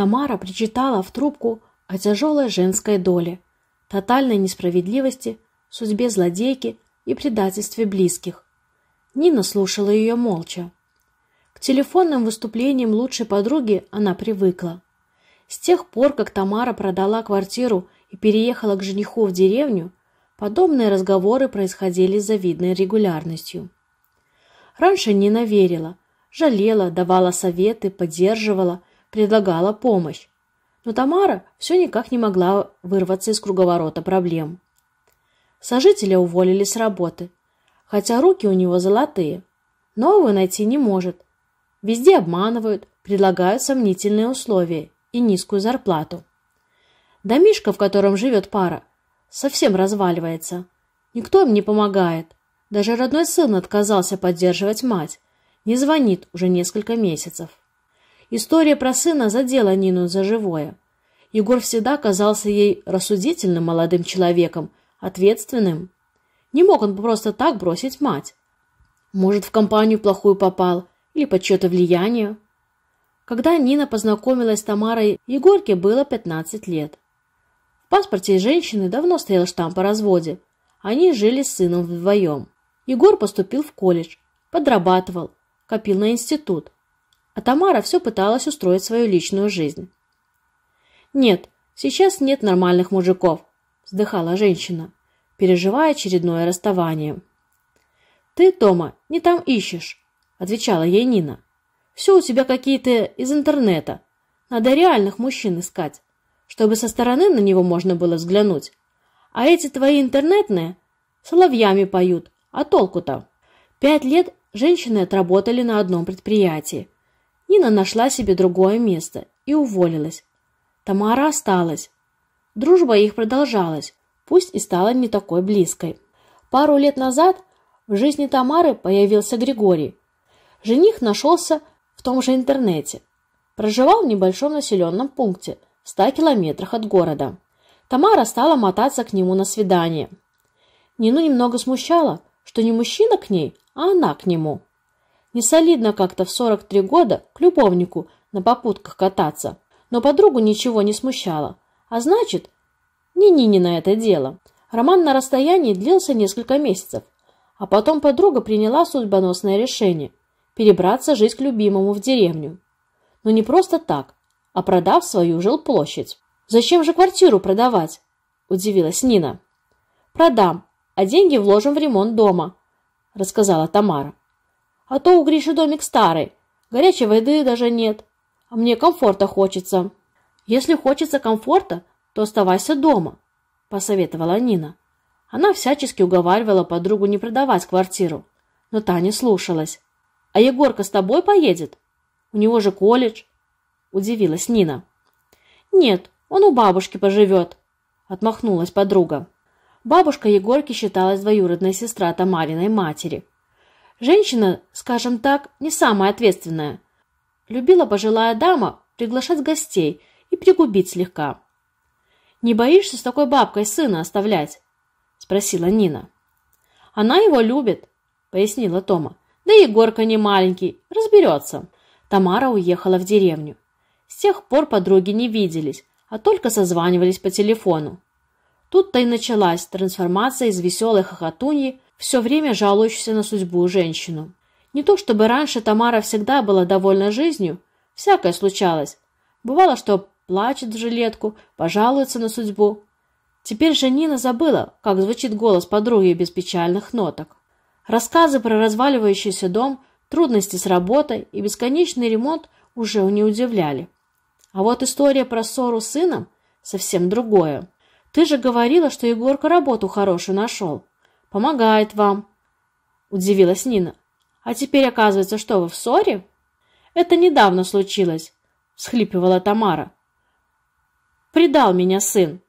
Тамара причитала в трубку о тяжелой женской доле, тотальной несправедливости, судьбе злодейки и предательстве близких. Нина слушала ее молча. К телефонным выступлениям лучшей подруги она привыкла. С тех пор, как Тамара продала квартиру и переехала к жениху в деревню, подобные разговоры происходили с завидной регулярностью. Раньше Нина верила, жалела, давала советы, поддерживала – предлагала помощь. Но Тамара все никак не могла вырваться из круговорота проблем. Сожителя уволили с работы, хотя руки у него золотые. Новую найти не может. Везде обманывают, предлагают сомнительные условия и низкую зарплату. Домишка, в котором живет пара, совсем разваливается. Никто им не помогает. Даже родной сын отказался поддерживать мать. Не звонит уже несколько месяцев. История про сына задела Нину за живое. Егор всегда казался ей рассудительным молодым человеком, ответственным. Не мог он просто так бросить мать. Может, в компанию плохую попал, или под чье-то влияние. Когда Нина познакомилась с Тамарой, Егорке было 15 лет. В паспорте женщины давно стоял штамп о разводе. Они жили с сыном вдвоем. Егор поступил в колледж, подрабатывал, копил на институт а Тамара все пыталась устроить свою личную жизнь. «Нет, сейчас нет нормальных мужиков», – вздыхала женщина, переживая очередное расставание. «Ты, Тома, не там ищешь», – отвечала ей Нина. «Все у тебя какие-то из интернета. Надо реальных мужчин искать, чтобы со стороны на него можно было взглянуть. А эти твои интернетные соловьями поют, а толку-то?» Пять лет женщины отработали на одном предприятии – Нина нашла себе другое место и уволилась. Тамара осталась. Дружба их продолжалась, пусть и стала не такой близкой. Пару лет назад в жизни Тамары появился Григорий. Жених нашелся в том же интернете. Проживал в небольшом населенном пункте, в ста километрах от города. Тамара стала мотаться к нему на свидание. Нину немного смущало, что не мужчина к ней, а она к нему. Несолидно как-то в 43 года к любовнику на попутках кататься. Но подругу ничего не смущало. А значит, не ни на это дело. Роман на расстоянии длился несколько месяцев. А потом подруга приняла судьбоносное решение – перебраться жить к любимому в деревню. Но не просто так, а продав свою жилплощадь. «Зачем же квартиру продавать?» – удивилась Нина. «Продам, а деньги вложим в ремонт дома», – рассказала Тамара. А то у Гриши домик старый. Горячей воды даже нет. А мне комфорта хочется. Если хочется комфорта, то оставайся дома, посоветовала Нина. Она всячески уговаривала подругу не продавать квартиру, но та не слушалась. «А Егорка с тобой поедет? У него же колледж!» – удивилась Нина. «Нет, он у бабушки поживет», – отмахнулась подруга. Бабушка Егорки считалась двоюродной сестра Тамариной матери. Женщина, скажем так, не самая ответственная. Любила пожилая дама приглашать гостей и пригубить слегка. «Не боишься с такой бабкой сына оставлять?» – спросила Нина. «Она его любит», – пояснила Тома. «Да и Егорка не маленький, разберется». Тамара уехала в деревню. С тех пор подруги не виделись, а только созванивались по телефону. Тут-то и началась трансформация из веселой хохотуньи все время жалующийся на судьбу женщину. Не то чтобы раньше Тамара всегда была довольна жизнью, всякое случалось. Бывало, что плачет в жилетку, пожалуется на судьбу. Теперь же Нина забыла, как звучит голос подруги без печальных ноток. Рассказы про разваливающийся дом, трудности с работой и бесконечный ремонт уже не удивляли. А вот история про ссору с сыном совсем другое. Ты же говорила, что Егорка работу хорошую нашел помогает вам», — удивилась Нина. «А теперь, оказывается, что вы в ссоре?» «Это недавно случилось», — всхлипывала Тамара. «Предал меня сын».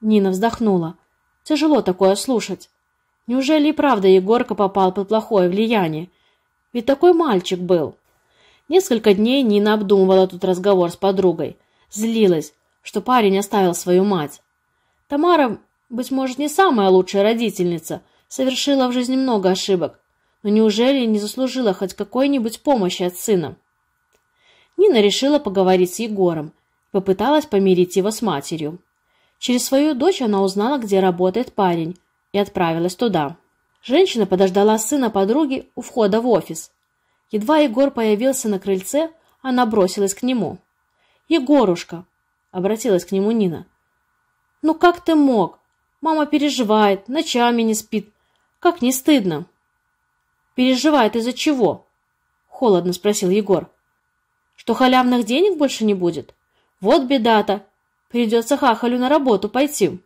Нина вздохнула. «Тяжело такое слушать. Неужели и правда Егорка попал под плохое влияние? Ведь такой мальчик был». Несколько дней Нина обдумывала тут разговор с подругой. Злилась, что парень оставил свою мать. Тамара быть может, не самая лучшая родительница, совершила в жизни много ошибок, но неужели не заслужила хоть какой-нибудь помощи от сына? Нина решила поговорить с Егором, попыталась помирить его с матерью. Через свою дочь она узнала, где работает парень, и отправилась туда. Женщина подождала сына подруги у входа в офис. Едва Егор появился на крыльце, она бросилась к нему. «Егорушка!» — обратилась к нему Нина. «Ну как ты мог? Мама переживает, ночами не спит. Как не стыдно. Переживает из-за чего? Холодно спросил Егор. Что халявных денег больше не будет? Вот беда-то. Придется хахалю на работу пойти.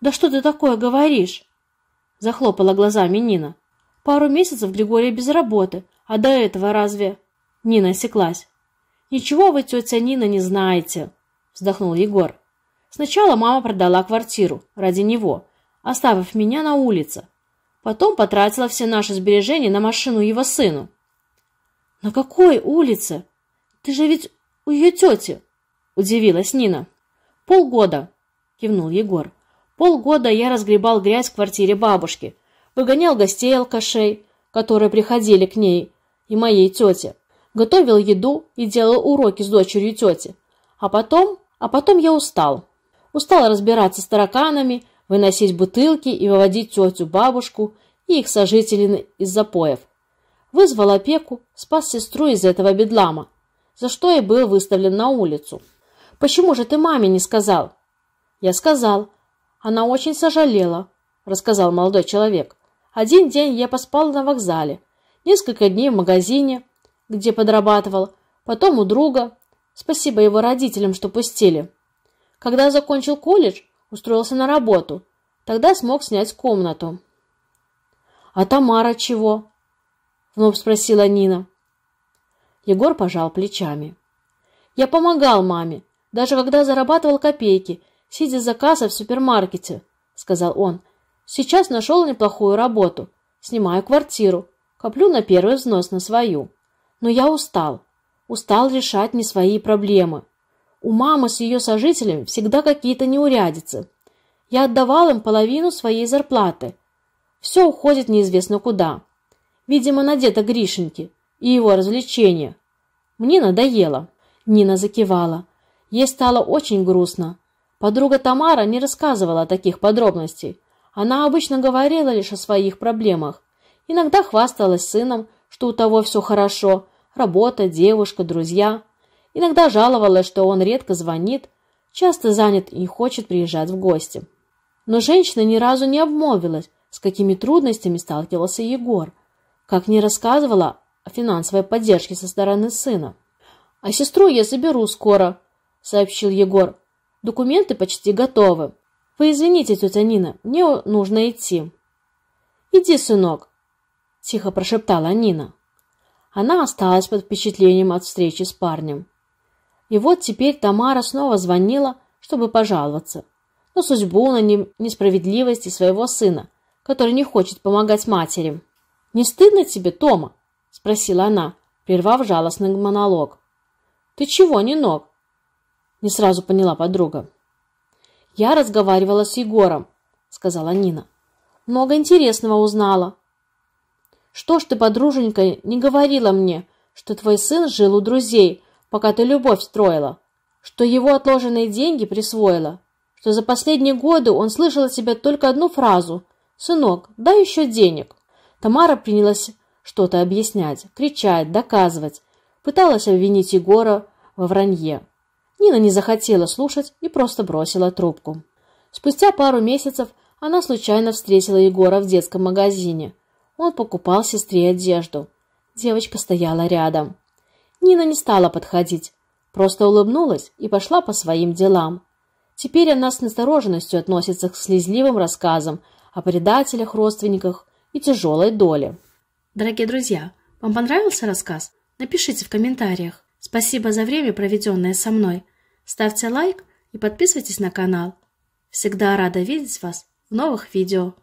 Да что ты такое говоришь? Захлопала глазами Нина. Пару месяцев Григория без работы, а до этого разве... Нина осеклась. «Ничего вы, тетя Нина, не знаете», — вздохнул Егор. Сначала мама продала квартиру ради него, оставив меня на улице. Потом потратила все наши сбережения на машину его сыну. «На какой улице? Ты же ведь у ее тети!» – удивилась Нина. «Полгода!» – кивнул Егор. «Полгода я разгребал грязь в квартире бабушки, выгонял гостей алкашей, которые приходили к ней и моей тете, готовил еду и делал уроки с дочерью тети. А потом... А потом я устал». Устал разбираться с тараканами, выносить бутылки и выводить тетю-бабушку и их сожителей из запоев. Вызвал опеку, спас сестру из этого бедлама, за что и был выставлен на улицу. «Почему же ты маме не сказал?» «Я сказал. Она очень сожалела», — рассказал молодой человек. «Один день я поспал на вокзале, несколько дней в магазине, где подрабатывал, потом у друга. Спасибо его родителям, что пустили. Когда закончил колледж, устроился на работу. Тогда смог снять комнату. «А Тамара чего?» — вновь спросила Нина. Егор пожал плечами. «Я помогал маме, даже когда зарабатывал копейки, сидя за кассой в супермаркете», — сказал он. «Сейчас нашел неплохую работу. Снимаю квартиру. Коплю на первый взнос на свою. Но я устал. Устал решать не свои проблемы. У мамы с ее сожителем всегда какие-то неурядицы. Я отдавал им половину своей зарплаты. Все уходит неизвестно куда. Видимо, надето Гришеньки и его развлечения. Мне надоело. Нина закивала. Ей стало очень грустно. Подруга Тамара не рассказывала таких подробностей. Она обычно говорила лишь о своих проблемах. Иногда хвасталась сыном, что у того все хорошо. Работа, девушка, друзья. Иногда жаловалась, что он редко звонит, часто занят и не хочет приезжать в гости. Но женщина ни разу не обмолвилась, с какими трудностями сталкивался Егор, как не рассказывала о финансовой поддержке со стороны сына. «А сестру я заберу скоро», — сообщил Егор. «Документы почти готовы. Вы извините, тетя Нина, мне нужно идти». «Иди, сынок», — тихо прошептала Нина. Она осталась под впечатлением от встречи с парнем. И вот теперь Тамара снова звонила, чтобы пожаловаться. На судьбу, на несправедливости своего сына, который не хочет помогать матери. «Не стыдно тебе, Тома?» – спросила она, прервав жалостный монолог. «Ты чего, не ног?» – не сразу поняла подруга. «Я разговаривала с Егором», – сказала Нина. «Много интересного узнала». «Что ж ты, подруженька, не говорила мне, что твой сын жил у друзей, пока ты любовь строила, что его отложенные деньги присвоила, что за последние годы он слышал от тебя только одну фразу «Сынок, дай еще денег». Тамара принялась что-то объяснять, кричать, доказывать, пыталась обвинить Егора во вранье. Нина не захотела слушать и просто бросила трубку. Спустя пару месяцев она случайно встретила Егора в детском магазине. Он покупал сестре одежду. Девочка стояла рядом. Нина не стала подходить, просто улыбнулась и пошла по своим делам. Теперь она с настороженностью относится к слезливым рассказам о предателях, родственниках и тяжелой доле. Дорогие друзья, вам понравился рассказ? Напишите в комментариях. Спасибо за время, проведенное со мной. Ставьте лайк и подписывайтесь на канал. Всегда рада видеть вас в новых видео.